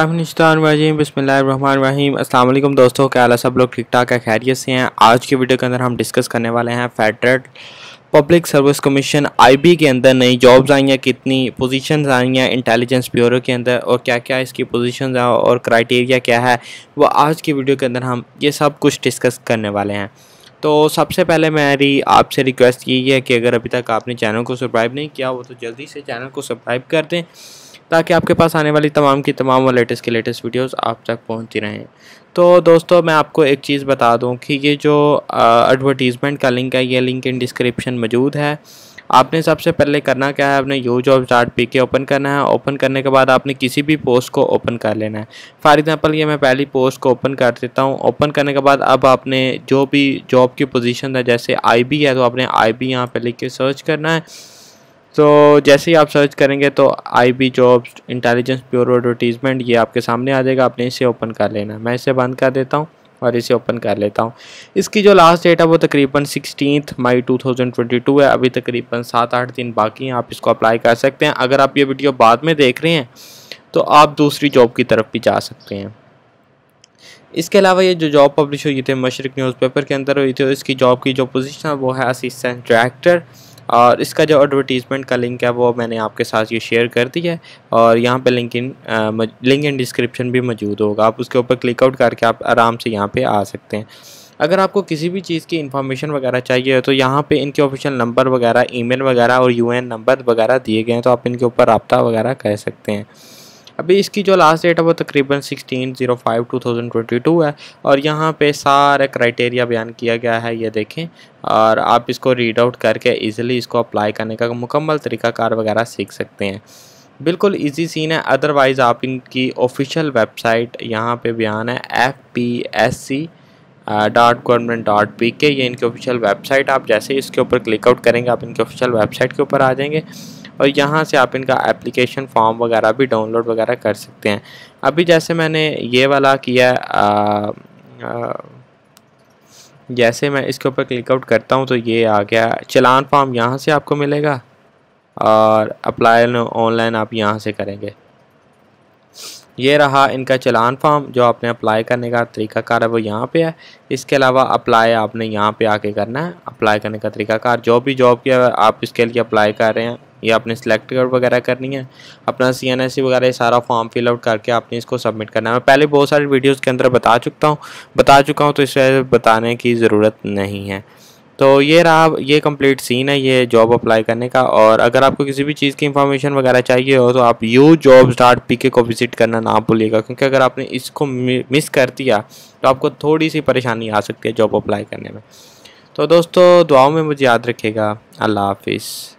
बसमीम अल्लाम दोस्तों क्या सब लोग ठीक ठाक है खैरियत से हैं आज की वीडियो के अंदर हम डिस्कस करने वाले हैं federal public service commission IB के अंदर नई जॉब्स आई हैं कितनी पोजीशंस आई हैं इंटेलिजेंस ब्यूरो के अंदर और क्या क्या इसकी पोजीशंस हैं और क्राइटेरिया क्या है वो आज की वीडियो के अंदर हम ये सब कुछ डिस्कस करने वाले हैं तो सबसे पहले मेरी आपसे रिक्वेस्ट यही है कि अगर अभी तक आपने चैनल को सब्सक्राइब नहीं किया वो तो जल्दी से चैनल को सब्सक्राइब कर दें ताकि आपके पास आने वाली तमाम की तमाम और लेटेस्ट की लेटेस्ट वीडियोस आप तक पहुंचती रहें तो दोस्तों मैं आपको एक चीज़ बता दूं कि ये जो एडवर्टीज़मेंट का लिंक है ये लिंक इन डिस्क्रिप्शन मौजूद है आपने सबसे पहले करना क्या है आपने you job start P K open करना है ओपन करने के बाद आपने किसी भी पोस्ट को ओपन कर लेना है फॉर एग्ज़ाम्पल ये मैं पहली पोस्ट को ओपन कर देता हूँ ओपन करने के बाद अब आपने जो भी जॉब की पोजीशन है जैसे आईबी है तो आपने आईबी बी यहाँ पर लिख के सर्च करना है तो जैसे ही आप सर्च करेंगे तो I B jobs intelligence bureau advertisement ये आपके सामने आ जाएगा आपने इसे ओपन कर लेना मैं इसे बंद कर देता हूँ और इसे ओपन कर लेता हूँ इसकी जो लास्ट डेट है वो तकरीबन सिक्सटीन मई 2022 है अभी तकरीबन सात आठ दिन बाकी हैं आप इसको अप्लाई कर सकते हैं अगर आप ये वीडियो बाद में देख रहे हैं तो आप दूसरी जॉब की तरफ भी जा सकते हैं इसके अलावा ये जो जॉब पब्लिश हुई थी मशरक न्यूज़पेपर के अंदर हुई थी इसकी जॉब की जो पोजीशन है वो है असिस्टेंट डायरेक्टर और इसका जो एडवर्टीज़मेंट का लिंक है वो मैंने आपके साथ ये शेयर कर दिया है और यहाँ पे link in link in description भी मौजूद होगा आप उसके ऊपर क्लिकआउट करके आप आराम से यहाँ पर आ सकते हैं अगर आपको किसी भी चीज़ की इन्फॉर्मेशन वगैरह चाहिए हो तो यहाँ पे इनके ऑफिशियल नंबर वगैरह ईमेल वगैरह और यूएन नंबर वगैरह दिए गए हैं तो आप इनके ऊपर रबता वगैरह कर सकते हैं अभी इसकी जो लास्ट डेट है वो तकरीबन sixteen zero five two thousand twenty two है और यहाँ पे सारे क्राइटेरिया बयान किया गया है ये देखें और आप इसको रीड आउट करके ईजिली इसको अप्लाई करने का मुकम्मल तरीक़ाकार वगैरह सीख सकते हैं बिल्कुल इजी सीन है अदरवाइज़ आप इनकी ऑफिशियल वेबसाइट यहाँ पे बयान है F P S C dot government dot P K ये इनकी ऑफिशियल वेबसाइट आप जैसे ही इसके ऊपर क्लिकआउट करेंगे आप इनकी ऑफिशियल वेबसाइट के ऊपर आ जाएंगे और यहाँ से आप इनका एप्लीकेशन फॉर्म वगैरह भी डाउनलोड वगैरह कर सकते हैं अभी जैसे मैंने ये वाला किया आ, आ, जैसे मैं इसके ऊपर क्लिकआउट करता हूँ तो ये आ गया चलान फॉर्म यहाँ से आपको मिलेगा और अप्लाई ऑनलाइन आप यहाँ से करेंगे ये रहा इनका चलान फॉर्म जो आपने अप्लाई करने का तरीकाकार है वो यहाँ पे है इसके अलावा अप्लाई आपने यहाँ पे आके करना है अप्लाई करने का तरीकाकार जो भी जॉब किया आप इसके लिए अप्लाई कर रहे हैं ये आपने सेलेक्ट कर वगैरह करनी है अपना सी एन एस वगैरह सारा फॉर्म फिलआउट करके आपने इसको सबमिट करना है मैं पहले बहुत सारी वीडियोज़ के अंदर बता चुका हूँ बता चुका हूँ तो इसे बताने की ज़रूरत नहीं है तो ये रहा ये कंप्लीट सीन है ये जॉब अप्लाई करने का और अगर आपको किसी भी चीज़ की इन्फॉर्मेशन वगैरह चाहिए हो तो आप यू जॉब स्टार्ट पी के को विज़िट करना ना भूलिएगा क्योंकि अगर आपने इसको मिस कर दिया तो आपको थोड़ी सी परेशानी आ सकती है जॉब अप्लाई करने में तो दोस्तों दुआओं में मुझे याद रखिएगा अल्लाह हाफिज़